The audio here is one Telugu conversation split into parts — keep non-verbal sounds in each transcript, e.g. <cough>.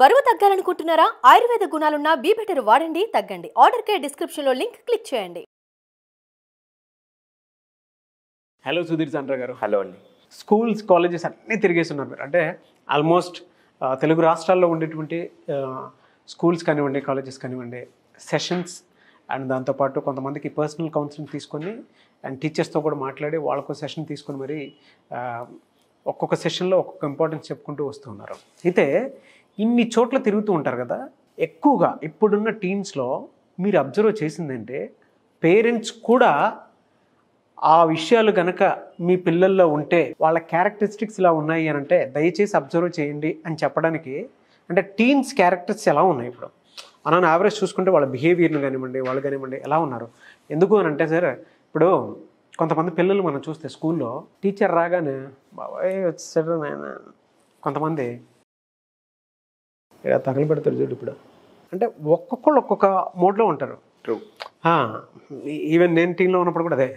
బరువు తగ్గాలనుకుంటున్నారా ఆయుర్వేద గుణాలున్న బెటర్ వాడండి తగ్గండి ఆర్డర్ కే డిస్క్రిప్షన్లో లింక్ క్లిక్ చేయండి హలో సుధీర్ చంద్ర గారు హలో అండి స్కూల్స్ కాలేజెస్ అన్నీ తిరిగేస్తున్నారు మీరు అంటే ఆల్మోస్ట్ తెలుగు రాష్ట్రాల్లో ఉండేటువంటి స్కూల్స్ కానివ్వండి కాలేజెస్ కానివ్వండి సెషన్స్ అండ్ దాంతోపాటు కొంతమందికి పర్సనల్ కౌన్సిలింగ్ తీసుకొని అండ్ టీచర్స్తో కూడా మాట్లాడి వాళ్ళకు సెషన్ తీసుకొని మరి ఒక్కొక్క సెషన్లో ఒక్కొక్క ఇంపార్టెన్స్ చెప్పుకుంటూ వస్తూ ఉన్నారు అయితే ఇన్ని చోట్ల తిరుగుతూ ఉంటారు కదా ఎక్కువగా ఇప్పుడున్న టీమ్స్లో మీరు అబ్జర్వ్ చేసిందంటే పేరెంట్స్ కూడా ఆ విషయాలు కనుక మీ పిల్లల్లో ఉంటే వాళ్ళ క్యారెక్టరిస్టిక్స్ ఇలా ఉన్నాయి అని అంటే దయచేసి అబ్జర్వ్ చేయండి అని చెప్పడానికి అంటే టీన్స్ క్యారెక్టర్స్ ఎలా ఉన్నాయి ఇప్పుడు మనం యావరేజ్ చూసుకుంటే వాళ్ళ బిహేవియర్ని కానివ్వండి వాళ్ళు కానివ్వండి ఎలా ఉన్నారు ఎందుకు అని అంటే సార్ ఇప్పుడు కొంతమంది పిల్లలు మనం చూస్తే స్కూల్లో టీచర్ రాగానే బాబాయ్ వచ్చాడు కొంతమంది ఇలా తగలు పెడతాడు చూడు ఇప్పుడు అంటే ఒక్కొక్కళ్ళు ఒక్కొక్క మోడ్లో ఉంటారు ఈవెన్ నేను టీంలో ఉన్నప్పుడు కూడా అదే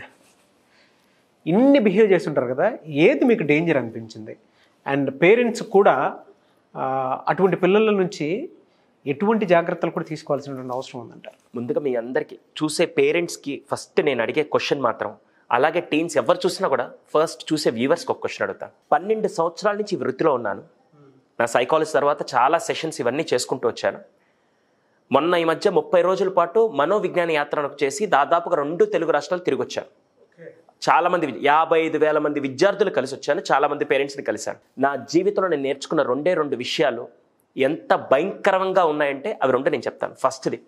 ఇన్ని బిహేవ్ చేస్తుంటారు కదా ఏది మీకు డేంజర్ అనిపించింది అండ్ పేరెంట్స్ కూడా అటువంటి పిల్లల నుంచి ఎటువంటి జాగ్రత్తలు కూడా తీసుకోవాల్సినటువంటి అవసరం ఉందంటారు ముందుగా మీ అందరికీ చూసే పేరెంట్స్కి ఫస్ట్ నేను అడిగే క్వశ్చన్ మాత్రం అలాగే టీన్స్ ఎవరు చూసినా కూడా ఫస్ట్ చూసే వ్యూవర్స్కి ఒక క్వశ్చన్ అడుగుతాను పన్నెండు సంవత్సరాల నుంచి వృత్తిలో ఉన్నాను నా సైకాలజీ తర్వాత చాలా సెషన్స్ ఇవన్నీ చేసుకుంటూ వచ్చాను మొన్న ఈ మధ్య ముప్పై రోజుల పాటు మనోవిజ్ఞాన యాత్రను చేసి దాదాపుగా రెండు తెలుగు రాష్ట్రాలు తిరిగి వచ్చాను చాలామంది యాభై ఐదు వేల మంది విద్యార్థులు కలిసి వచ్చాను చాలామంది పేరెంట్స్ని కలిశాను నా జీవితంలో నేను నేర్చుకున్న రెండే రెండు విషయాలు ఎంత భయంకరంగా ఉన్నాయంటే అవి రెండు నేను చెప్తాను ఫస్ట్ది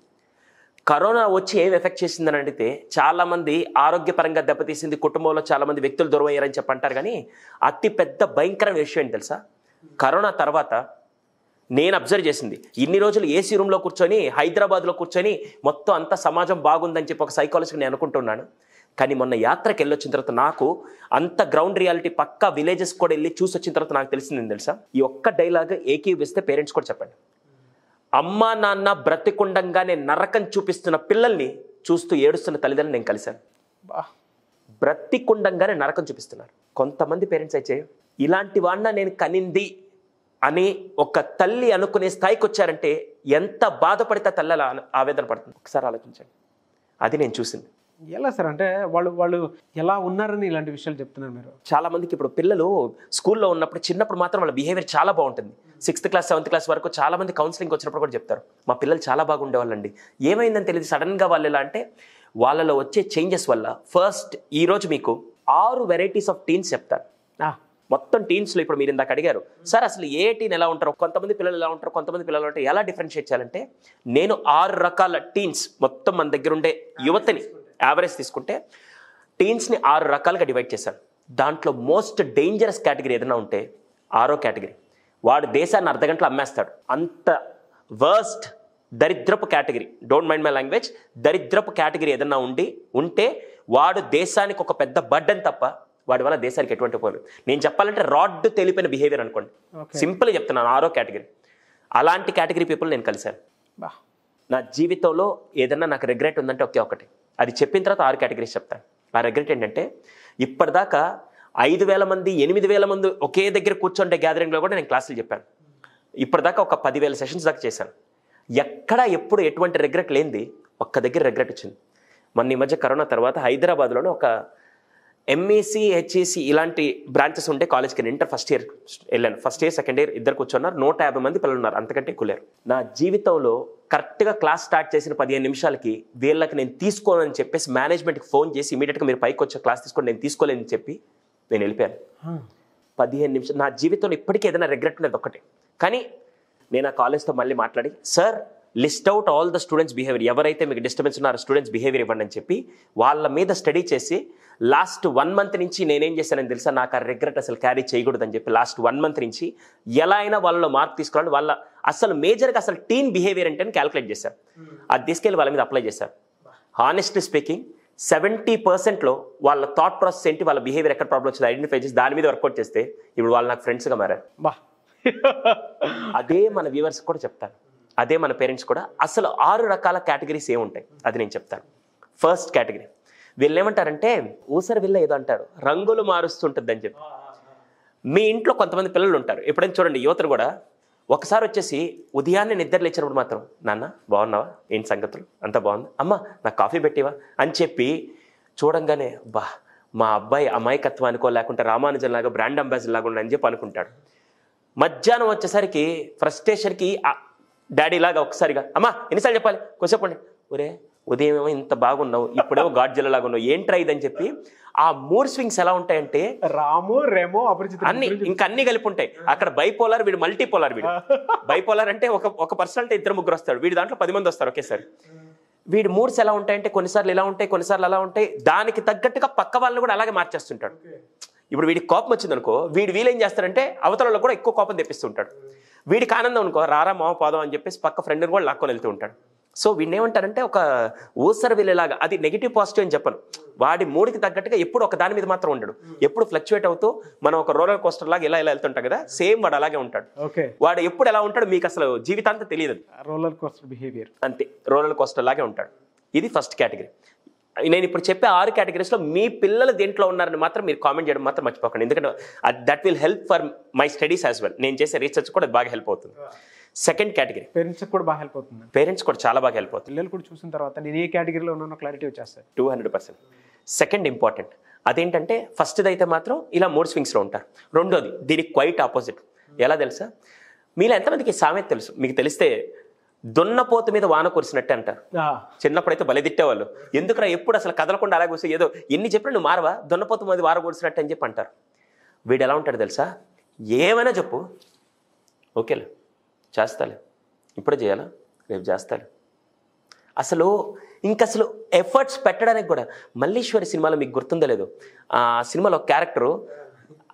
కరోనా వచ్చి ఏం ఎఫెక్ట్ చేసిందని అడిగితే చాలామంది ఆరోగ్యపరంగా దెబ్బతీసింది కుటుంబంలో చాలామంది వ్యక్తులు అయ్యారని చెప్పంటారు కానీ అతిపెద్ద భయంకరమైన విషయం ఏంటి తెలుసా కరోనా తర్వాత నేను అబ్జర్వ్ చేసింది ఇన్ని రోజులు ఏసీ రూమ్లో కూర్చొని హైదరాబాద్లో కూర్చొని మొత్తం అంత సమాజం బాగుందని చెప్పి ఒక సైకాలజీ నేను అనుకుంటున్నాను కానీ మొన్న యాత్రకి వెళ్ళొచ్చిన తర్వాత నాకు అంత గ్రౌండ్ రియాలిటీ పక్కా విలేజెస్ కూడా వెళ్ళి చూసి వచ్చిన తర్వాత నాకు తెలిసింది తెలుసా ఈ ఒక్క డైలాగ్ ఏకీవిస్తే పేరెంట్స్ కూడా చెప్పండి అమ్మా నాన్న బ్రతికుండంగానే నరకం చూపిస్తున్న పిల్లల్ని చూస్తూ ఏడుస్తున్న తల్లిదండ్రులు నేను కలిశాను బ్రతికుండంగానే నరకం చూపిస్తున్నారు కొంతమంది పేరెంట్స్ అయితే ఇలాంటి వాడిన నేను కనింది అని ఒక తల్లి అనుకునే స్థాయికి వచ్చారంటే ఎంత బాధపడితే తల్లి అలా ఆవేదన పడుతుంది ఒకసారి ఆలోచించండి అది నేను చూసింది ఎలా సార్ అంటే వాళ్ళు వాళ్ళు ఎలా ఉన్నారని ఇలాంటి విషయాలు చెప్తున్నారు మీరు చాలా మందికి ఇప్పుడు పిల్లలు స్కూల్లో ఉన్నప్పుడు చిన్నప్పుడు మాత్రం వాళ్ళ బిహేవియర్ చాలా బాగుంటుంది సిక్స్త్ క్లాస్ సెవెంత్ క్లాస్ వరకు చాలా మంది కౌన్సిలింగ్ వచ్చినప్పుడు కూడా చెప్తారు మా పిల్లలు చాలా బాగుండేవాళ్ళండి ఏమైందని తెలియదు సడన్గా వాళ్ళు ఎలా అంటే వాళ్ళలో వచ్చే చేంజెస్ వల్ల ఫస్ట్ ఈరోజు మీకు ఆరు వెరైటీస్ ఆఫ్ టీన్స్ చెప్తారు మొత్తం టీన్స్లో ఇప్పుడు మీరు ఇందాక అడిగారు సార్ అసలు ఏ టీన్ ఎలా ఉంటారు కొంతమంది పిల్లలు ఎలా ఉంటారు కొంతమంది పిల్లలు ఉంటారు ఎలా డిఫరెన్షియేట్ చేయాలంటే నేను ఆరు రకాల టీన్స్ మొత్తం మన దగ్గర ఉండే యువతని యావరేజ్ తీసుకుంటే టీన్స్ని ఆరు రకాలుగా డివైడ్ చేశాను దాంట్లో మోస్ట్ డేంజరస్ కేటగిరీ ఏదైనా ఉంటే ఆరో కేటగిరీ వాడు దేశాన్ని అర్ధగంటలో అమ్మేస్తాడు అంత వర్స్ట్ దరిద్రపు category don't mind my language దరిద్రపు కేటగిరీ ఏదన్నా ఉండి ఉంటే వాడు దేశానికి ఒక పెద్ద బడ్డని తప్ప వాటి వల్ల దేశానికి ఎటువంటి పోను నేను చెప్పాలంటే రాడ్ తెలిపిన బిహేవియర్ అనుకోండి సింపుల్గా చెప్తున్నాను ఆరో కేటగిరీ అలాంటి కేటగిరీ పీపుల్ నేను కలిశాను నా జీవితంలో ఏదన్నా నాకు రిగ్రెట్ ఉందంటే ఒకే ఒకటి అది చెప్పిన తర్వాత ఆరు కేటగిరీస్ చెప్తాను ఆ రిగ్రెట్ ఏంటంటే ఇప్పటిదాకా ఐదు వేల మంది ఎనిమిది వేల మంది ఒకే దగ్గర కూర్చుంటే గ్యాదరింగ్లో కూడా నేను క్లాసులు చెప్పాను ఇప్పటిదాకా ఒక పదివేల సెషన్స్ దాకా చేశాను ఎక్కడ ఎప్పుడు ఎటువంటి రిగ్రెట్ లేనిది ఒక్క దగ్గర రిగ్రెట్ వచ్చింది మొన్న ఈ మధ్య కరోనా తర్వాత హైదరాబాద్లోనే ఒక ఎంఈసీ హెచ్ఈసి e e ఇలాంటి బ్రాంచెస్ ఉంటే కాలేజ్కి నేను ఇంటర్ ఫస్ట్ ఇయర్ వెళ్ళాను ఫస్ట్ ఇయర్ సెకండ్ ఇయర్ ఇద్దరు కూర్చున్నారు నూట యాభై మంది పిల్లలు ఉన్నారు అంతకంటే కులేరు నా జీవితంలో కరెక్ట్గా క్లాస్ స్టార్ట్ చేసిన పదిహేను నిమిషాలకి వీళ్ళకి నేను తీసుకోనని చెప్పేసి మేనేజ్మెంట్కి ఫోన్ చేసి ఇమీడియట్గా మీరు పైకి వచ్చే క్లాస్ తీసుకొని నేను తీసుకోలేదని చెప్పి నేను వెళ్ళిపోయాను పదిహేను నిమిషాలు నా జీవితంలో ఇప్పటికీ ఏదైనా రిగ్రెట్ ఉండేది ఒకటి కానీ నేను ఆ కాలేజ్తో మళ్ళీ మాట్లాడి sir list out all the students behaviour ఎవరైతే మీకు డిస్టర్బెన్స్ ఉన్నారో స్టూడెంట్స్ బిహేవియర్ ఇవ్వండి అని చెప్పి వాళ్ళ మీద స్టడీ చేసి లాస్ట్ వన్ మంత్ నుంచి నేనేం చేశానని తెలుసా నాకు ఆ రిగ్రెట్ అసలు క్యారీ చేయకూడదని చెప్పి లాస్ట్ వన్ మంత్ నుంచి ఎలా అయినా వాళ్ళలో మార్క్ తీసుకోవాలని వాళ్ళ అసలు మేజర్గా అసలు టీన్ బిహేవియర్ అంటే క్యాలిక్యులేట్ చేశారు hmm. అది తీసుకెళ్ళి వాళ్ళ మీద అప్లై చేశారు హానెస్ట్లీ స్పీకింగ్ సెవెంటీ పర్సెంట్లో వాళ్ళ థాట్ ప్రాసెస్ ఏంటి వాళ్ళ బిహేవియర్ ఎక్కడ ప్రాబ్లమ్ వచ్చింది ఐడెంటిఫై చేసి దాని మీద వర్కౌట్ చేస్తే ఇప్పుడు వాళ్ళు నాకు ఫ్రెండ్స్గా మారారు అదే మన వ్యూవర్స్ కూడా చెప్తాను అదే మన పేరెంట్స్ కూడా అసలు ఆరు రకాల కేటగిరీస్ ఏముంటాయి అది నేను చెప్తాను ఫస్ట్ కేటగిరీ వీళ్ళు ఏమంటారంటే ఊసరి వీళ్ళ ఏదో అంటారు రంగులు మారుస్తుంటుంది అని చెప్పి మీ ఇంట్లో కొంతమంది పిల్లలు ఉంటారు ఎప్పుడైనా చూడండి యువతలు కూడా ఒకసారి వచ్చేసి ఉదయాన్నే నిద్ర లేచినప్పుడు మాత్రం నాన్న బాగున్నావా ఏంటి సంగతులు అంతా బాగుంది అమ్మ నాకు కాఫీ పెట్టివా అని చెప్పి చూడంగానే బా మా అబ్బాయి అమాయకత్వం అనుకో లేకుంటే రామానుజన్ లాగా బ్రాండ్ అంబాసిడర్ లాగా అని చెప్పి అనుకుంటాడు మధ్యాహ్నం వచ్చేసరికి ఫ్రస్ట్రేషన్కి డాడీ లాగా ఒకసారిగా అమ్మా ఎన్నిసార్లు చెప్పాలి కొద్దిసేపు ఒరే ఉదయం ఏమో ఇంత బాగున్నావు ఇప్పుడేమో గాడ్జల లాగా ఉన్నావు ఏంట్రా ఇదని చెప్పి ఆ మూడ్ స్వింగ్స్ ఎలా ఉంటాయంటే రాము రేమో అపరిచిత అన్ని ఇంకా అన్ని కలిపి ఉంటాయి అక్కడ బైపోలార్ వీడు మల్టీపోలార్ వీడు <laughs> బైపోలార్ అంటే ఒక ఒక పర్సన్ అంటే ఇద్దరు ముగ్గురు వస్తాడు వీడి దాంట్లో పది మంది వస్తారు ఒకేసారి వీడి మూడ్స్ ఎలా ఉంటాయంటే కొన్నిసార్లు ఇలా ఉంటాయి కొన్నిసార్లు అలా ఉంటాయి దానికి తగ్గట్టుగా పక్క వాళ్ళని కూడా అలాగే మార్చేస్తుంటాడు ఇప్పుడు వీడికి కోపం వచ్చిందనుకో వీడు వీలేం చేస్తారంటే అవతలలో కూడా ఎక్కువ కోపం తెప్పిస్తుంటాడు వీడికి ఆనందం అనుకో రారా మామ పోదాం అని చెప్పేసి పక్క ఫ్రెండ్ని కూడా లాక్కొని వెళ్తూ ఉంటాడు సో వీడిని ఏమంటారంటే ఒక ఊసర వీళ్ళేలాగా అది నెగిటివ్ పాజిటివ్ అని చెప్పను వాడి మూడికి తగ్గట్టుగా ఎప్పుడు ఒక దాని మీద మాత్రం ఉండడు ఎప్పుడు ఫ్లక్చువేట్ అవుతూ మనం ఒక రోలర్ కోస్టర్ లాగా ఇలా ఇలా వెళ్తుంటాం కదా సేమ్ వాడు అలాగే ఉంటాడు వాడు ఎప్పుడు ఎలా ఉంటాడు మీకు అసలు జీవితాంతా తెలియదు రోలర్ కోస్టర్ బిహేవియర్ అంతే రోలర్ కోస్టర్ లాగే ఉంటాడు ఇది ఫస్ట్ కేటగిరీ నేను ఇప్పుడు చెప్పే ఆరు కేటగిరీస్లో మీ పిల్లలు దేంట్లో ఉన్నారని మాత్రం మీరు కామెంట్ చేయడం మాత్రం మర్చిపోకండి ఎందుకంటే that will help for my studies as well నేను చేసే రీసెర్చ్ కూడా బాగా హెల్ప్ అవుతుంది సెకండ్ కేటగిరీ పేరెంట్స్ కూడా బాగా హెల్ప్ అవుతుంది పేరెంట్స్ కూడా చాలా బాగా హెల్ప్ అవుతుంది పిల్లలు కూడా చూసిన తర్వాత నేను ఏ కేటగిరీలో ఉన్నానో క్లారిటీ వచ్చేస్తాను two hundred percent second important అదేంటంటే ఫస్ట్ది అయితే మాత్రం ఇలా మూడు స్వింగ్స్లో ఉంటారు రెండోది దీనికి క్వైట్ ఆపోజిట్ ఎలా తెలుసా మీలో ఎంతమందికి సామెత తెలుసు మీకు తెలిస్తే దున్నపోత మీద వాన కురిసినట్టే అంటారు చిన్నప్పుడైతే బలి తిట్టేవాళ్ళు ఎందుకురా ఎప్పుడు అసలు కదలకుండా అలాగే వస్తే ఏదో ఎన్ని చెప్పినా నువ్వు మారవా దున్నపోత మీద వాన కురిసినట్టు అని చెప్పి అంటారు వీడు ఎలా ఉంటాడు తెలుసా ఏమైనా చెప్పు ఓకేలే చేస్తాలే ఇప్పుడే చేయాలా రేపు చేస్తాలే అసలు ఇంక అసలు ఎఫర్ట్స్ పెట్టడానికి కూడా మల్లీశ్వరి సినిమాలో మీకు గుర్తుందో లేదు ఆ సినిమాలో క్యారెక్టరు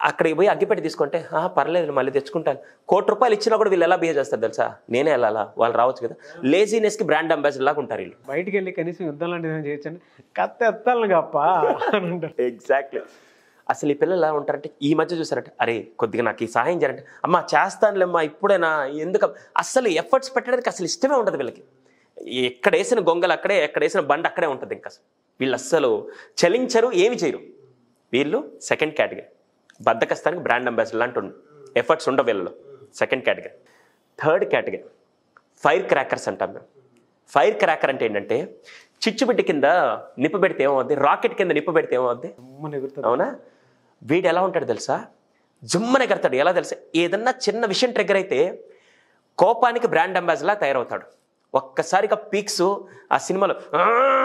అక్కడికి పోయి అగ్గిపెట్టి తీసుకుంటే పర్లేదు మళ్ళీ తెచ్చుకుంటాను కోటి రూపాయలు ఇచ్చినా కూడా వీళ్ళు ఎలా బిహేవ్ చేస్తారు తెలుసా నేనే వెళ్ళాలా వాళ్ళు రావచ్చు కదా లేజీనెస్ కి బ్రాండ్ అంబాసిడర్ లాగా ఉంటారు వీళ్ళు బయటికి వెళ్ళి కనీసం యుద్ధం లాంటిది చేయొచ్చు కత్త ఎత్తాలి గప్ప ఎగ్జాక్ట్లీ అసలు ఈ పిల్లలు ఎలా ఉంటారంటే ఈ మధ్య చూసారంటే అరే కొద్దిగా నాకు ఈ సహాయం చేయాలంటే అమ్మ చేస్తానులేమ్మా ఇప్పుడేనా ఎందుకు అసలు ఎఫర్ట్స్ పెట్టడానికి అసలు ఇష్టమే ఉండదు వీళ్ళకి ఎక్కడ వేసిన గొంగలు అక్కడే ఎక్కడ వేసిన బండ అక్కడే ఉంటుంది ఇంకా వీళ్ళు అస్సలు చలించరు ఏమి చేయరు వీళ్ళు సెకండ్ కేటగిరీ బద్దకస్తానికి బ్రాండ్ అంబాసిడర్ లాంటి ఎఫర్ట్స్ ఉండవు వీళ్ళలో second category third category fire crackers అంటాం మేము ఫైర్ క్రాకర్ అంటే ఏంటంటే చిచ్చుబిడ్డి కింద నిప్పు పెడితే ఏమవుద్ది రాకెట్ కింద నిప్పు పెడితే ఏమవుద్ది అవునా వీడు ఎలా ఉంటాడు తెలుసా జుమ్మన ఎగరతాడు ఎలా తెలుసా ఏదన్నా చిన్న విషయం ట్రిగ్గర్ అయితే కోపానికి బ్రాండ్ అంబాసిడర్లా తయారవుతాడు ఒక్కసారిగా పీక్స్ ఆ సినిమాలో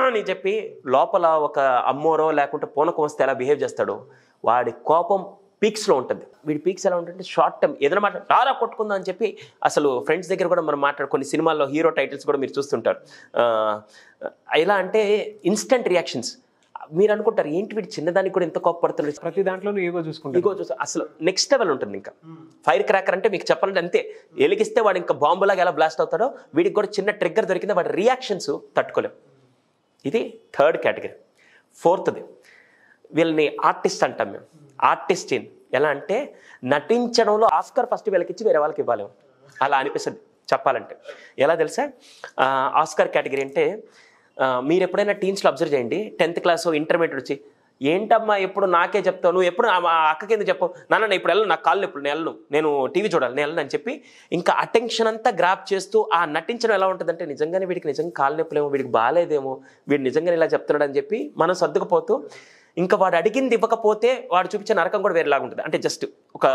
అని చెప్పి లోపల ఒక అమ్మోరో లేకుంటే పూనకం వస్తే ఎలా బిహేవ్ చేస్తాడు వాడి కోపం పీక్స్లో ఉంటుంది వీడి పీక్స్ ఎలా ఉంటుంది షార్ట్ టర్మ్ ఏదైనా మాట రారా కొట్టుకుందాం అని చెప్పి అసలు ఫ్రెండ్స్ దగ్గర కూడా మనం మాట్లాడు కొన్ని సినిమాల్లో హీరో టైటిల్స్ కూడా మీరు చూస్తుంటారు ఎలా అంటే ఇన్స్టంట్ రియాక్షన్స్ మీరు అనుకుంటారు ఏంటి వీడు చిన్నదానికి కూడా ఎంత కోపడుతున్నాడు ప్రతి దాంట్లోనూ ఈగో చూసుకుంటారు ఈగో చూసు అసలు నెక్స్ట్ లెవెల్ ఉంటుంది ఇంకా ఫైర్ క్రాకర్ అంటే మీకు చెప్పాలంటే అంతే ఎలిగిస్తే వాడు ఇంకా బాంబులాగా ఎలా బ్లాస్ట్ అవుతాడో వీడికి కూడా చిన్న ట్రిగ్గర్ దొరికింది వాడి రియాక్షన్స్ తట్టుకోలేం ఇది థర్డ్ కేటగిరీ ఫోర్త్ది వీళ్ళని ఆర్టిస్ట్ అంటాం మేము ఆర్టిస్ట్ ఇన్ ఎలా అంటే నటించడంలో ఆస్కార్ ఫస్ట్ వీళ్ళకి ఇచ్చి వేరే వాళ్ళకి ఇవ్వాలి అలా అనిపిస్తుంది చెప్పాలంటే ఎలా తెలుసా ఆస్కార్ కేటగిరీ అంటే మీరు ఎప్పుడైనా టీన్స్లో అబ్జర్వ్ చేయండి టెన్త్ క్లాస్ ఇంటర్మీడియట్ వచ్చి ఏంటమ్మా ఎప్పుడు నాకే చెప్తావు నువ్వు ఎప్పుడు అక్క కింద చెప్పు నాన్న నేను ఇప్పుడు వెళ్ళను నా కాళ్ళు ఇప్పుడు నేను వెళ్ళను నేను టీవీ చూడాలి నేను వెళ్ళను అని చెప్పి ఇంకా అటెన్షన్ అంతా గ్రాప్ చేస్తూ ఆ నటించడం ఎలా ఉంటుందంటే నిజంగానే వీడికి నిజంగా కాళ్ళు నొప్పులేమో వీడికి బాగాలేదేమో వీడు నిజంగానే ఇలా చెప్తున్నాడు అని చెప్పి మనం సర్దుకుపోతూ ఇంకా వాడు అడిగింది ఇవ్వకపోతే వాడు చూపించే నరకం కూడా వేరేలాగా ఉంటుంది అంటే జస్ట్ ఒక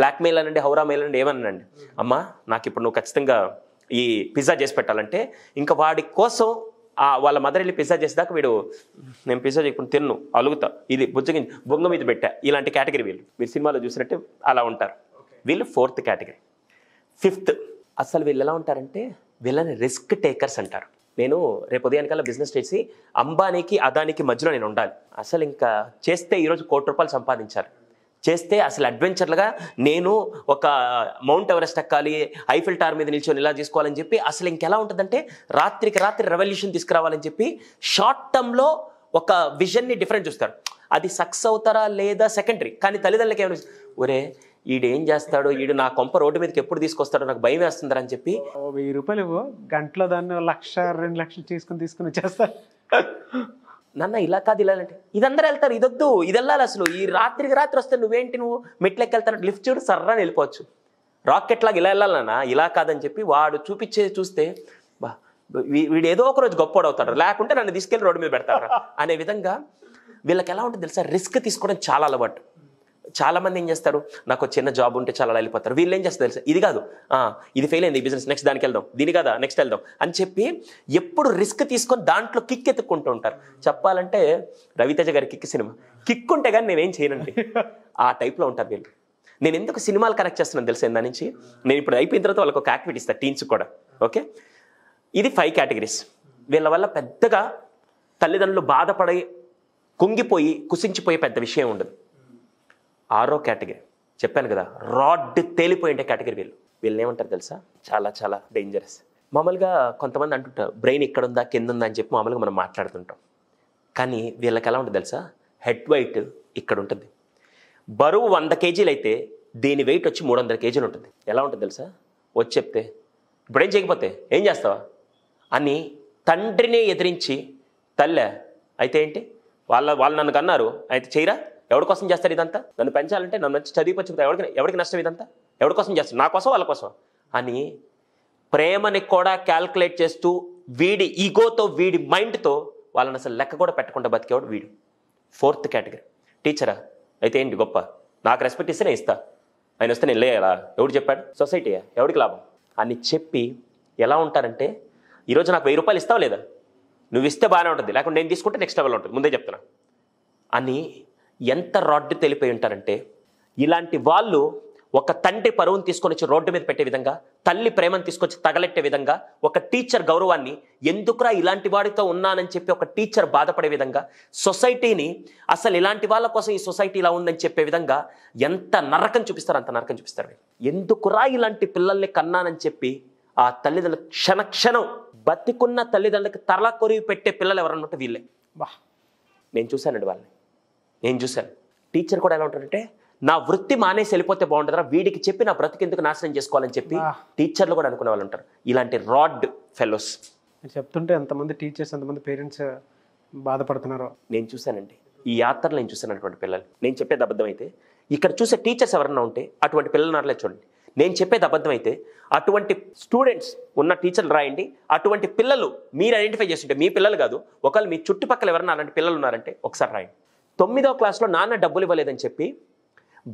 బ్లాక్మెయిల్ అనండి హౌరా మెయిల్ అనండి ఏమన్నా అమ్మా నాకు ఇప్పుడు నువ్వు ఖచ్చితంగా ఈ పిజ్జా చేసి పెట్టాలంటే ఇంకా వాడి కోసం వాళ్ళ మదర్ వెళ్ళి పిజ్జా చేసేదాకా వీడు నేను పిజ్జా చేయకుండా తిన్ను అలుగుతా ఇది బుజ్జగించి బొంగ మీద పెట్టా ఇలాంటి కేటగిరీ వీళ్ళు మీరు సినిమాలో చూసినట్టే అలా ఉంటారు వీళ్ళు ఫోర్త్ కేటగిరీ ఫిఫ్త్ అసలు వీళ్ళు ఎలా ఉంటారంటే వీళ్ళని రిస్క్ టేకర్స్ అంటారు నేను రేపు ఉదయానికల్లా బిజినెస్ చేసి అంబానీకి అదానికి మధ్యలో నేను ఉండాలి అసలు ఇంకా చేస్తే ఈరోజు కోటి రూపాయలు సంపాదించారు చేస్తే అసలు అడ్వెంచర్లుగా నేను ఒక మౌంట్ ఎవరెస్ట్ ఎక్కాలి ఐఫిల్ టార్ మీద నిల్చొని ఇలా తీసుకోవాలని చెప్పి అసలు ఇంకెలా ఉంటుందంటే రాత్రికి రాత్రి రెవల్యూషన్ తీసుకురావాలని చెప్పి షార్ట్ టర్మ్లో ఒక విజన్ని డిఫరెంట్ చూస్తారు అది సక్సెస్ అవుతారా లేదా సెకండరీ కానీ తల్లిదండ్రులకి ఏమైనా ఒరే ఏం చేస్తాడు ఈడు నా కొంప రోడ్డు మీదకి ఎప్పుడు తీసుకొస్తాడో నాకు భయం వేస్తుందని చెప్పి వెయ్యి రూపాయలు గంటలో దాన్ని లక్ష రెండు లక్షలు తీసుకుని తీసుకుని వచ్చేస్తారు <laughs> నాన్న ఇలా కాదు ఇలా అంటే ఇదందరూ వెళ్తారు ఇదొద్దు ఇది వెళ్ళాలి అసలు ఈ రాత్రికి రాత్రి వస్తే నువ్వేంటి నువ్వు మెట్లెక్కి వెళ్తాను లిఫ్ట్ చూడు సర్రాని వెళ్ళిపోవచ్చు రాకెట్ లాగా ఇలా వెళ్ళాలన్నా ఇలా కాదని చెప్పి వాడు చూపించే చూస్తే బా వీడు ఏదో ఒక రోజు గొప్ప అవుతాడు లేకుంటే నన్ను తీసుకెళ్ళి రోడ్డు మీద పెడతాడు అనే విధంగా వీళ్ళకి ఎలా ఉంటుంది తెలుసా రిస్క్ తీసుకోవడం చాలా అలవాటు చాలామంది ఏం చేస్తారు నాకు చిన్న జాబ్ ఉంటే చాలా వెళ్ళిపోతారు వీళ్ళు ఏం చేస్తారు తెలుసు ఇది కాదు ఇది ఫెయిల్ అయింది ఈ బిజినెస్ నెక్స్ట్ దానికి వెళ్దాం దీని కదా నెక్స్ట్ వెళ్దాం అని చెప్పి ఎప్పుడు రిస్క్ తీసుకొని దాంట్లో కిక్ ఎత్తుక్కుంటూ ఉంటారు చెప్పాలంటే రవితేజ గారి కిక్ సినిమా కిక్ ఉంటే కానీ నేనేం చేయనండి ఆ టైప్లో ఉంటారు వీళ్ళు నేను ఎందుకు సినిమాలు కనెక్ట్ చేస్తున్నాను తెలుసు దాని నుంచి నేను ఇప్పుడు అయిపోయిన తర్వాత వాళ్ళకి ఒక యాక్టివిటీ ఇస్తాను టీన్స్ కూడా ఓకే ఇది ఫైవ్ కేటగిరీస్ వీళ్ళ వల్ల పెద్దగా తల్లిదండ్రులు బాధపడి కుంగిపోయి కుసించిపోయే పెద్ద విషయం ఉండదు ఆరో కేటగిరీ చెప్పాను కదా రాడ్ తేలిపోయింటే కేటగిరీ వీళ్ళు వీళ్ళు ఏమంటారు తెలుసా చాలా చాలా డేంజరస్ మామూలుగా కొంతమంది అంటుంటారు బ్రెయిన్ ఇక్కడ ఉందా కింద ఉందా అని చెప్పి మామూలుగా మనం మాట్లాడుతుంటాం కానీ వీళ్ళకి ఎలా ఉంటుంది తెలుసా హెడ్ వెయిట్ ఇక్కడ ఉంటుంది బరువు వంద కేజీలు అయితే దీని వెయిట్ వచ్చి మూడు వందల కేజీలు ఉంటుంది ఎలా ఉంటుంది తెలుసా వచ్చి చెప్తే ఏం చేయకపోతే ఏం చేస్తావా అని తండ్రిని ఎదిరించి తల్లె అయితే ఏంటి వాళ్ళ వాళ్ళు నన్ను కన్నారు అయితే చేయరా ఎవరి కోసం చేస్తారు ఇదంతా నన్ను పెంచాలంటే నన్ను చదివి చదివిపచ్చుకుంటా ఎవరికి ఎవరికి నష్టం ఇదంతా ఎవరి కోసం చేస్తారు నా కోసం వాళ్ళ కోసం అని ప్రేమని కూడా క్యాల్కులేట్ చేస్తూ వీడి ఈగోతో వీడి మైండ్తో వాళ్ళని అసలు లెక్క కూడా పెట్టకుండా బతికేవాడు వీడు ఫోర్త్ కేటగిరీ టీచరా అయితే ఏంటి గొప్ప నాకు రెస్పెక్ట్ ఇస్తే నేను ఇస్తా ఆయన వస్తే నేను లేయాలా ఎవడు చెప్పాడు సొసైటీయా ఎవడికి లాభం అని చెప్పి ఎలా ఉంటారంటే ఈరోజు నాకు వెయ్యి రూపాయలు ఇస్తావు లేదా నువ్వు ఇస్తే బాగానే ఉంటుంది లేకుంటే నేను తీసుకుంటే నెక్స్ట్ లెవెల్ ఉంటుంది ముందే చెప్తున్నా అని ఎంత రాడ్డు తెలిపోయి ఉంటారంటే ఇలాంటి వాళ్ళు ఒక తండ్రి పరువును తీసుకొని వచ్చి రోడ్డు మీద పెట్టే విధంగా తల్లి ప్రేమను తీసుకొచ్చి తగలెట్టే విధంగా ఒక టీచర్ గౌరవాన్ని ఎందుకురా ఇలాంటి వాడితో ఉన్నానని చెప్పి ఒక టీచర్ బాధపడే విధంగా సొసైటీని అసలు ఇలాంటి వాళ్ళ కోసం ఈ సొసైటీ ఇలా ఉందని చెప్పే విధంగా ఎంత నరకం చూపిస్తారు అంత నరకం చూపిస్తారు ఎందుకురా ఇలాంటి పిల్లల్ని కన్నానని చెప్పి ఆ తల్లిదండ్రులు క్షణ క్షణం బతికున్న తల్లిదండ్రులకు తల కొరివి పెట్టే పిల్లలు ఎవరన్నట్టు వీళ్ళే వాహ్ నేను చూశానండి వాళ్ళని నేను చూశాను టీచర్ కూడా ఎలా ఉంటాడంటే నా వృత్తి మానేసి వెళ్ళిపోతే బాగుంటుందా వీడికి చెప్పి నా బ్రతికి ఎందుకు నాశనం చేసుకోవాలని చెప్పి టీచర్లు కూడా అనుకునే వాళ్ళు ఉంటారు ఇలాంటి రాడ్ ఫెలోస్ చెప్తుంటే ఎంతమంది టీచర్స్ ఎంతమంది పేరెంట్స్ బాధపడుతున్నారో నేను చూశానండి ఈ యాత్రలు నేను చూశాను అటువంటి పిల్లలు నేను చెప్పేది అబద్ధం అయితే ఇక్కడ చూసే టీచర్స్ ఎవరన్నా ఉంటే అటువంటి పిల్లలు నారలే చూడండి నేను చెప్పేది అబద్ధం అయితే అటువంటి స్టూడెంట్స్ ఉన్న టీచర్లు రాయండి అటువంటి పిల్లలు మీరు ఐడెంటిఫై చేస్తుంటే మీ పిల్లలు కాదు ఒకవేళ మీ చుట్టుపక్కల ఎవరన్నా అలాంటి పిల్లలు ఉన్నారంటే ఒకసారి రాయండి తొమ్మిదో క్లాస్లో నాన్న డబ్బులు ఇవ్వలేదని చెప్పి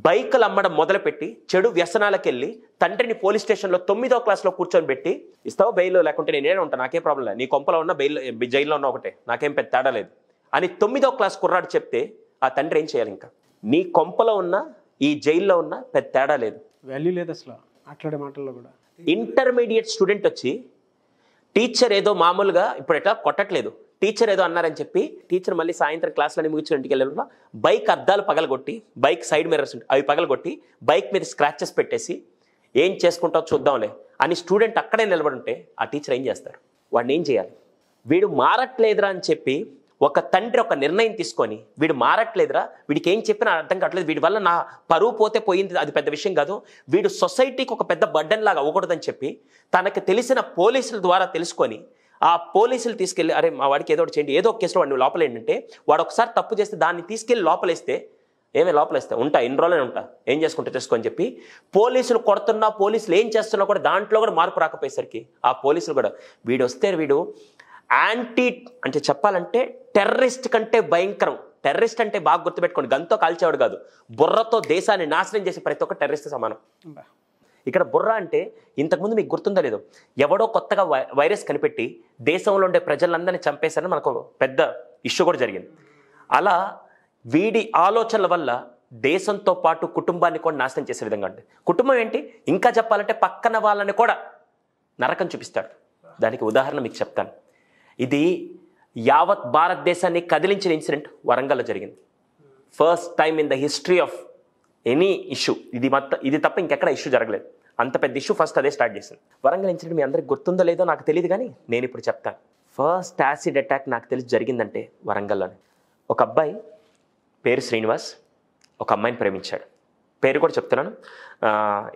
బైకులు అమ్మడం మొదలుపెట్టి చెడు వ్యసనాలకెళ్ళి తండ్రిని పోలీస్ స్టేషన్లో తొమ్మిదో క్లాస్లో కూర్చొని పెట్టి ఇస్తావు బెయిల్ లేకుంటే నేనే ఉంటాను నాకే ప్రాబ్లం లేదు నీ కొంపలో ఉన్న బెయిల్ జైల్లో ఉన్న ఒకటే నాకేం పెద్ద తేడా లేదు అని తొమ్మిదో క్లాస్ కుర్రాడు చెప్తే ఆ తండ్రి ఏం చేయాలి ఇంకా నీ కొంపలో ఉన్న ఈ జైల్లో ఉన్న పెద్ద తేడా లేదు వాల్యూ లేదు అసలు అట్లాడే మాటల్లో కూడా ఇంటర్మీడియట్ స్టూడెంట్ వచ్చి టీచర్ ఏదో మామూలుగా ఇప్పుడు ఎట్లా కొట్టట్లేదు టీచర్ ఏదో అన్నారని చెప్పి టీచర్ మళ్ళీ సాయంత్రం క్లాస్లోనే ముగించిన ఇంటికి వెళ్ళినప్పుడు బైక్ అద్దాలు పగలగొట్టి బైక్ సైడ్ మిర్రర్స్ అవి పగలగొట్టి బైక్ మీద స్క్రాచెస్ పెట్టేసి ఏం చేసుకుంటావు చూద్దాంలే అని స్టూడెంట్ అక్కడే నిలబడి ఉంటే ఆ టీచర్ ఏం చేస్తారు వాడిని ఏం చేయాలి వీడు మారట్లేదురా అని చెప్పి ఒక తండ్రి ఒక నిర్ణయం తీసుకొని వీడు మారట్లేదురా వీడికి ఏం చెప్పినా అర్థం కావట్లేదు వీడి వల్ల నా పరువు పోతే పోయింది అది పెద్ద విషయం కాదు వీడు సొసైటీకి ఒక పెద్ద బడ్డన్ లాగా అవ్వకూడదని చెప్పి తనకు తెలిసిన పోలీసుల ద్వారా తెలుసుకొని ఆ పోలీసులు తీసుకెళ్ళి అరే మా వాడికి ఏదో చేయండి ఏదో ఒక కేసులో వాడిని లోపల ఏంటంటే వాడు ఒకసారి తప్పు చేస్తే దాన్ని తీసుకెళ్ళి లోపలేస్తే ఏమే లోపలేస్తే ఉంటా ఇన్ని రోజులే ఉంటా ఏం చేసుకుంటా తెలుసుకొని చెప్పి పోలీసులు కొడుతున్నా పోలీసులు ఏం చేస్తున్నా కూడా దాంట్లో కూడా మార్పు రాకపోయేసరికి ఆ పోలీసులు కూడా వీడు వస్తే వీడు యాంటీ అంటే చెప్పాలంటే టెర్రరిస్ట్ కంటే భయంకరం టెర్రరిస్ట్ అంటే బాగా గుర్తుపెట్టుకోండి గంతో కాల్చేవాడు కాదు బుర్రతో దేశాన్ని నాశనం చేసే ప్రతి ఒక్క టెర్రరిస్ట్ సమానం ఇక్కడ బుర్ర అంటే ఇంతకుముందు మీకు గుర్తుందో లేదు ఎవడో కొత్తగా వైరస్ కనిపెట్టి దేశంలో ఉండే ప్రజలందరినీ చంపేశారని మనకు పెద్ద ఇష్యూ కూడా జరిగింది అలా వీడి ఆలోచనల వల్ల దేశంతో పాటు కుటుంబాన్ని కూడా నాశనం చేసే విధంగా ఉంటుంది కుటుంబం ఏంటి ఇంకా చెప్పాలంటే పక్కన వాళ్ళని కూడా నరకం చూపిస్తాడు దానికి ఉదాహరణ మీకు చెప్తాను ఇది యావత్ భారతదేశాన్ని కదిలించిన ఇన్సిడెంట్ వరంగల్లో జరిగింది first time in the history of any issue ఇది మొత్తం ఇది తప్ప ఇంకెక్కడ ఇష్యూ జరగలేదు అంత పెద్ద ఇష్యూ ఫస్ట్ అదే స్టార్ట్ చేసింది వరంగల్ ఇన్సిడెంట్ మీ అందరికి గుర్తుందో లేదో నాకు తెలియదు కానీ నేను ఇప్పుడు చెప్తాను ఫస్ట్ యాసిడ్ అటాక్ నాకు తెలిసి జరిగిందంటే వరంగల్లోనే ఒక అబ్బాయి పేరు శ్రీనివాస్ ఒక అమ్మాయిని ప్రేమించాడు పేరు కూడా చెప్తున్నాను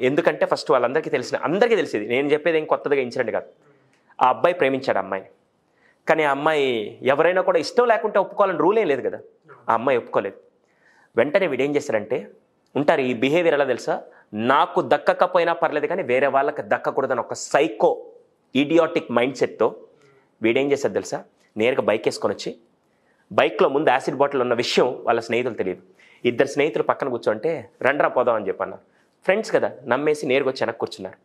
ఎందుకంటే ఫస్ట్ వాళ్ళందరికీ తెలిసిన అందరికీ తెలిసేది నేను చెప్పేది ఏం కొత్తదిగా ఇన్సిడెంట్ కాదు ఆ అబ్బాయి ప్రేమించాడు అమ్మాయిని కానీ ఆ అమ్మాయి ఎవరైనా కూడా ఇష్టం లేకుంటే ఒప్పుకోవాలని రూల్ ఏం లేదు కదా ఆ అమ్మాయి ఒప్పుకోలేదు వెంటనే వీడేం చేశారంటే ఉంటారు ఈ బిహేవియర్ ఎలా తెలుసా నాకు దక్కకపోయినా పర్లేదు కానీ వేరే వాళ్ళకి దక్కకూడదని ఒక సైకో ఈడియాటిక్ మైండ్ సెట్తో వీడేం చేశారు తెలుసా నేరుగా బైక్ వేసుకొని వచ్చి బైక్లో ముందు యాసిడ్ బాటిల్ ఉన్న విషయం వాళ్ళ స్నేహితులు తెలియదు ఇద్దరు స్నేహితులు పక్కన కూర్చోంటే రండ్రా పోదాం అని చెప్పన్నారు ఫ్రెండ్స్ కదా నమ్మేసి నేరుగా వచ్చి వెనక్కి కూర్చున్నారు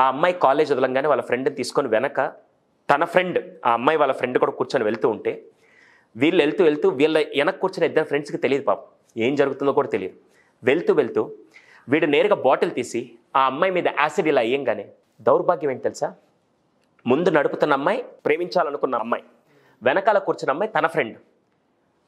ఆ అమ్మాయి కాలేజ్ వదలంగానే వాళ్ళ ఫ్రెండ్ని తీసుకొని వెనక తన ఫ్రెండ్ ఆ అమ్మాయి వాళ్ళ ఫ్రెండ్ కూడా కూర్చొని వెళ్తూ ఉంటే వీళ్ళు వెళ్తూ వెళ్తూ వీళ్ళ వెనక్కి కూర్చున్న ఇద్దరు ఫ్రెండ్స్కి తెలియదు పాపం ఏం జరుగుతుందో కూడా తెలియదు వెళ్తూ వెళ్తూ వీడు నేరుగా బాటిల్ తీసి ఆ అమ్మాయి మీద యాసిడ్ ఇలా వేయంగానే దౌర్భాగ్యం ఏంటి తెలుసా ముందు నడుపుతున్న అమ్మాయి ప్రేమించాలనుకున్న అమ్మాయి వెనకాల కూర్చున్న అమ్మాయి తన ఫ్రెండ్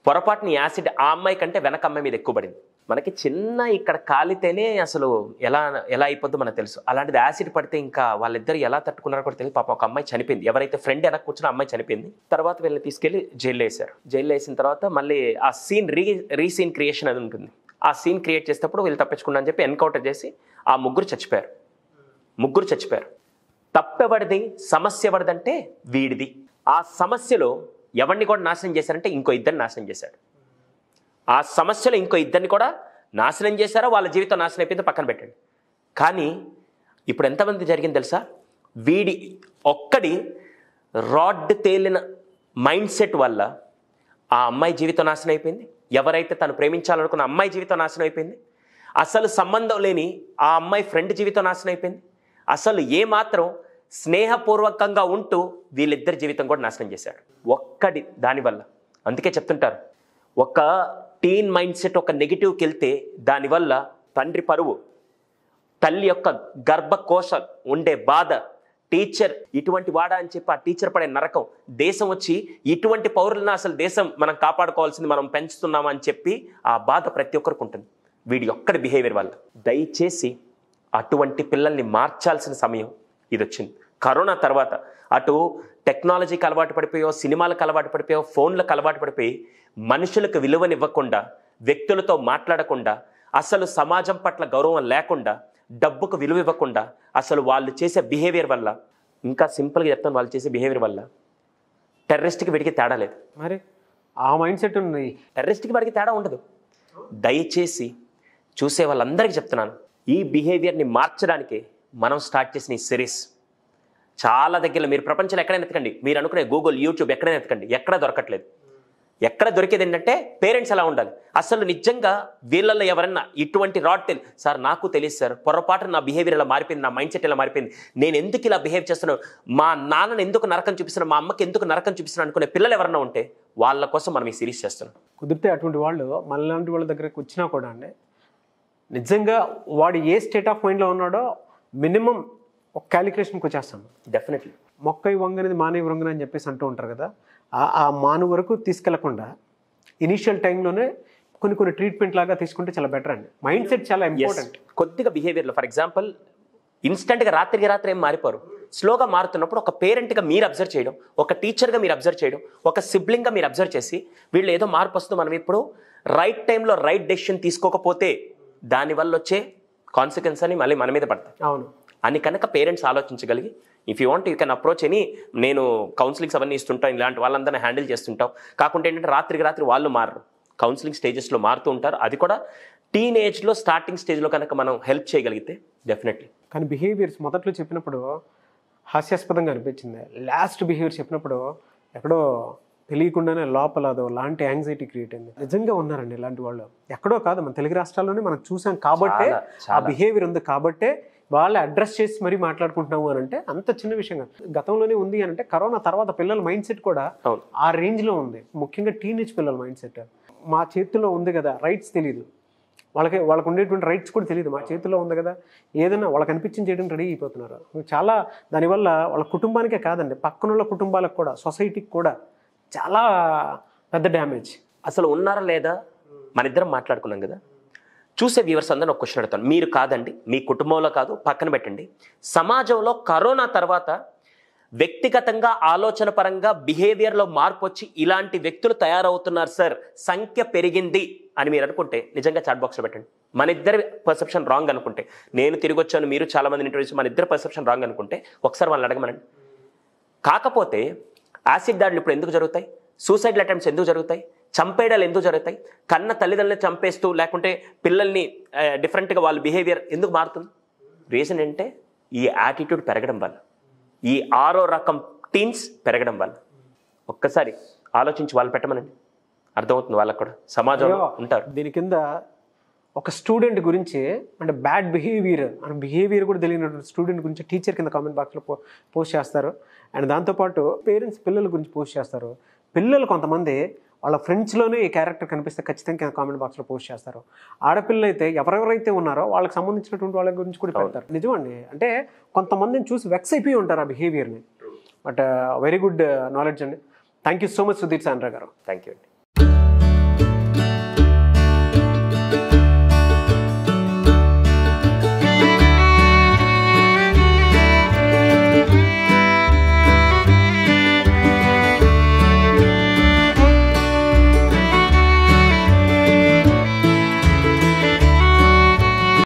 పొరపాటుని యాసిడ్ ఆ అమ్మాయి కంటే వెనక అమ్మాయి మీద ఎక్కువ పడింది మనకి చిన్న ఇక్కడ కాలితేనే అసలు ఎలా ఎలా అయిపోద్దు మనకు తెలుసు అలాంటిది యాసిడ్ పడితే ఇంకా వాళ్ళిద్దరు ఎలా తట్టుకున్నారో కూడా తెలియదు పాప ఒక అమ్మాయి చనిపోయింది ఎవరైతే ఫ్రెండ్ వెనక కూర్చున్న అమ్మాయి చనిపోయింది తర్వాత వీళ్ళని తీసుకెళ్లి జైల్లో వేశారు జైల్లో వేసిన తర్వాత మళ్ళీ ఆ సీన్ రీ రీసీన్ క్రియేషన్ అది ఉంటుంది ఆ సీన్ క్రియేట్ చేసేటప్పుడు వీళ్ళు తప్పించుకున్నా అని చెప్పి ఎన్కౌంటర్ చేసి ఆ ముగ్గురు చచ్చిపోయారు ముగ్గురు చచ్చిపోయారు తప్పెవడిది సమస్య ఎవరిదంటే వీడిది ఆ సమస్యలో ఎవరిని కూడా నాశనం చేశారంటే ఇంకో ఇద్దరిని నాశనం చేశాడు ఆ సమస్యలో ఇంకో ఇద్దరిని కూడా నాశనం చేశారో వాళ్ళ జీవితం నాశనం అయిపోయింది పక్కన పెట్టండి కానీ ఇప్పుడు ఎంతమంది జరిగింది తెలుసా వీడి ఒక్కడి రాడ్ తేలిన మైండ్ సెట్ వల్ల ఆ అమ్మాయి జీవితం నాశనం అయిపోయింది ఎవరైతే తను ప్రేమించాలనుకున్న అమ్మాయి జీవితం నాశనం అయిపోయింది అసలు సంబంధం లేని ఆ అమ్మాయి ఫ్రెండ్ జీవితం నాశనం అయిపోయింది అసలు ఏమాత్రం స్నేహపూర్వకంగా ఉంటూ వీళ్ళిద్దరి జీవితం కూడా నాశనం చేశాడు ఒక్కడి దానివల్ల అందుకే చెప్తుంటారు ఒక టీన్ మైండ్ సెట్ ఒక నెగిటివ్కి వెళ్తే దానివల్ల తండ్రి పరువు తల్లి యొక్క గర్భకోశ ఉండే బాధ టీచర్ ఇటువంటి వాడా అని చెప్పి ఆ టీచర్ పడే నరకం దేశం వచ్చి ఇటువంటి పౌరులను అసలు దేశం మనం కాపాడుకోవాల్సింది మనం పెంచుతున్నామా అని చెప్పి ఆ బాధ ప్రతి ఒక్కరికి ఉంటుంది వీడి ఒక్కడి బిహేవియర్ వల్ల దయచేసి అటువంటి పిల్లల్ని మార్చాల్సిన సమయం ఇది వచ్చింది కరోనా తర్వాత అటు టెక్నాలజీకి అలవాటు పడిపోయో సినిమాలకు అలవాటు పడిపోయో ఫోన్లకు అలవాటు పడిపోయి మనుషులకు విలువనివ్వకుండా వ్యక్తులతో మాట్లాడకుండా అసలు సమాజం పట్ల గౌరవం లేకుండా డబ్బుకు విలువ ఇవ్వకుండా అసలు వాళ్ళు చేసే బిహేవియర్ వల్ల ఇంకా సింపుల్గా చెప్తాను వాళ్ళు చేసే బిహేవియర్ వల్ల టెర్రరిస్ట్కి వీడికి తేడా లేదు మరి ఆ మైండ్ సెట్ ఉంది టెర్రరిస్ట్కి వాడికి తేడా ఉండదు దయచేసి చూసే వాళ్ళందరికీ చెప్తున్నాను ఈ బిహేవియర్ని మార్చడానికి మనం స్టార్ట్ చేసిన ఈ సిరీస్ చాలా దగ్గర మీరు ప్రపంచంలో ఎక్కడైనా ఎత్తకండి మీరు అనుకునే గూగుల్ యూట్యూబ్ ఎక్కడైనా ఎత్తకండి ఎక్కడ దొరకట్లేదు ఎక్కడ దొరికేది ఏంటంటే పేరెంట్స్ ఎలా ఉండాలి అసలు నిజంగా వీళ్ళల్లో ఎవరన్నా ఇటువంటి రాడ్ టెల్ సార్ నాకు తెలియదు సార్ పొరపాటు నా బిహేవియర్ ఇలా మారిపోయింది నా మైండ్ సెట్ ఇలా మారిపోయింది నేను ఎందుకు ఇలా బిహేవ్ చేస్తున్నాను మా నాన్నను ఎందుకు నరకం చూపిస్తున్నాను మా అమ్మకి ఎందుకు నరకం చూపిస్తున్నాను అనుకునే పిల్లలు ఎవరన్నా ఉంటే వాళ్ళ కోసం మనం ఈ సిరీస్ చేస్తున్నాం కుదిరితే అటువంటి వాళ్ళు మనలాంటి వాళ్ళ దగ్గరకు వచ్చినా కూడా అండి నిజంగా వాడు ఏ స్టేట్ ఆఫ్ మైండ్లో ఉన్నాడో మినిమం ఒక క్యాలిక్యులేషన్కి వచ్చేస్తాం డెఫినెట్లీ మొక్క వంగనేది మానవ వృంగనని అని చెప్పేసి అంటూ ఉంటారు కదా ఆ మాను వరకు తీసుకెళ్లకుండా ఇనీషియల్ టైంలోనే కొన్ని కొన్ని ట్రీట్మెంట్ లాగా తీసుకుంటే చాలా బెటర్ అండి మైండ్ సెట్ చాలా ఇంపార్టెంట్ కొద్దిగా బిహేవియర్లో ఫర్ ఎగ్జాంపుల్ ఇన్స్టెంట్గా రాత్రికి రాత్రి ఏం మారిపోరు స్లోగా మారుతున్నప్పుడు ఒక పేరెంట్గా మీరు అబ్జర్వ్ చేయడం ఒక టీచర్గా మీరు అబ్జర్వ్ చేయడం ఒక సిబ్లింగ్గా మీరు అబ్జర్వ్ చేసి వీళ్ళు ఏదో మార్పు వస్తుంది మనం ఇప్పుడు రైట్ టైంలో రైట్ డెసిషన్ తీసుకోకపోతే దానివల్ల వచ్చే కాన్సిక్వెన్స్ అని మళ్ళీ మన మీద పడతాయి అవును అని కనుక పేరెంట్స్ ఆలోచించగలిగి if you want you can approach అని నేను కౌన్సిలింగ్స్ అవన్నీ ఇస్తుంటాం ఇలాంటి వాళ్ళందరినీ హ్యాండిల్ చేస్తుంటాం కాకుండా ఏంటంటే రాత్రికి రాత్రి వాళ్ళు మారరు కౌన్సిలింగ్ స్టేజెస్లో మారుతూ ఉంటారు అది కూడా టీనేజ్లో స్టార్టింగ్ స్టేజ్లో కనుక మనం హెల్ప్ చేయగలిగితే డెఫినెట్లీ కానీ బిహేవియర్స్ మొదట్లో చెప్పినప్పుడు హాస్యాస్పదంగా అనిపించింది లాస్ట్ బిహేవియర్ చెప్పినప్పుడు ఎక్కడో తెలియకుండానే లోపల అదో లాంటి యాంగ్జైటీ క్రియేట్ అయింది నిజంగా ఉన్నారండి ఇలాంటి వాళ్ళు ఎక్కడో కాదు మన తెలుగు రాష్ట్రాల్లోనే మనం చూసాం కాబట్టే ఆ బిహేవియర్ ఉంది కాబట్టే వాళ్ళు అడ్రస్ చేసి మరీ మాట్లాడుకుంటున్నాము అని అంటే అంత చిన్న విషయం కాదు గతంలోనే ఉంది అని అంటే కరోనా తర్వాత పిల్లల మైండ్ సెట్ కూడా ఆ రేంజ్లో ఉంది ముఖ్యంగా టీనేజ్ పిల్లల మైండ్ సెట్ మా చేతిలో ఉంది కదా రైట్స్ తెలియదు వాళ్ళకి వాళ్ళకు ఉండేటువంటి రైట్స్ కూడా తెలియదు మా చేతిలో ఉంది కదా ఏదైనా వాళ్ళకి అనిపించింది చేయడం రెడీ అయిపోతున్నారు చాలా దానివల్ల వాళ్ళ కుటుంబానికే కాదండి పక్కన కుటుంబాలకు కూడా సొసైటీకి కూడా చాలా పెద్ద డ్యామేజ్ అసలు ఉన్నారా లేదా మన ఇద్దరం మాట్లాడుకున్నాం కదా చూసే వ్యూవర్స్ అందరూ ఒక క్వశ్చన్ అడుగుతాను మీరు కాదండి మీ కుటుంబంలో కాదు పక్కన పెట్టండి సమాజంలో కరోనా తర్వాత వ్యక్తిగతంగా ఆలోచన పరంగా బిహేవియర్లో మార్పు వచ్చి ఇలాంటి వ్యక్తులు తయారవుతున్నారు సార్ సంఖ్య పెరిగింది అని మీరు అనుకుంటే నిజంగా చాట్ బాక్స్లో పెట్టండి మన ఇద్దరి పర్సెప్షన్ రాంగ్ అనుకుంటే నేను తిరిగి వచ్చాను మీరు చాలా మందిని ఇంటర్వ్యూస్ మన ఇద్దరు పర్సెప్షన్ రాంగ్ అనుకుంటే ఒకసారి వాళ్ళని అడగమనండి కాకపోతే యాసిడ్ దాడులు ఇప్పుడు ఎందుకు జరుగుతాయి సూసైడ్ అటెంప్ట్స్ ఎందుకు జరుగుతాయి చంపేయడాలు ఎందుకు జరుగుతాయి కన్న తల్లిదండ్రులను చంపేస్తూ లేకుంటే పిల్లల్ని డిఫరెంట్గా వాళ్ళ బిహేవియర్ ఎందుకు మారుతుంది రీజన్ ఏంటంటే ఈ యాటిట్యూడ్ పెరగడం వల్ల ఈ ఆరో రకం టీన్స్ పెరగడం వల్ల ఒక్కసారి ఆలోచించి వాళ్ళు పెట్టమనండి అర్థమవుతుంది వాళ్ళకు కూడా సమాజంలో ఉంటారు దీని కింద ఒక స్టూడెంట్ గురించి అంటే బ్యాడ్ బిహేవియర్ అండ్ బిహేవియర్ కూడా తెలియనటువంటి స్టూడెంట్ గురించి టీచర్ కింద కామెంట్ బాక్స్లో పో పోస్ట్ చేస్తారు అండ్ దాంతోపాటు పేరెంట్స్ పిల్లల గురించి పోస్ట్ చేస్తారు పిల్లలు కొంతమంది వాళ్ళ ఫ్రెండ్స్లోనే ఈ క్యారెక్టర్ కనిపిస్తే ఖచ్చితంగా కామెంట్ బాక్స్లో పోస్ట్ చేస్తారు ఆడపిల్లలు అయితే ఎవరెవరైతే ఉన్నారో వాళ్ళకి సంబంధించినటువంటి వాళ్ళ గురించి కూడా పెడతారు నిజమండి అంటే కొంతమందిని చూసి వెక్స్ అయిపోయి ఉంటారు ఆ బిహేవియర్ని బట్ వెరీ గుడ్ నాలెడ్జ్ అండి thank you so much Sudheer Sandra గారు థ్యాంక్ యూ అండి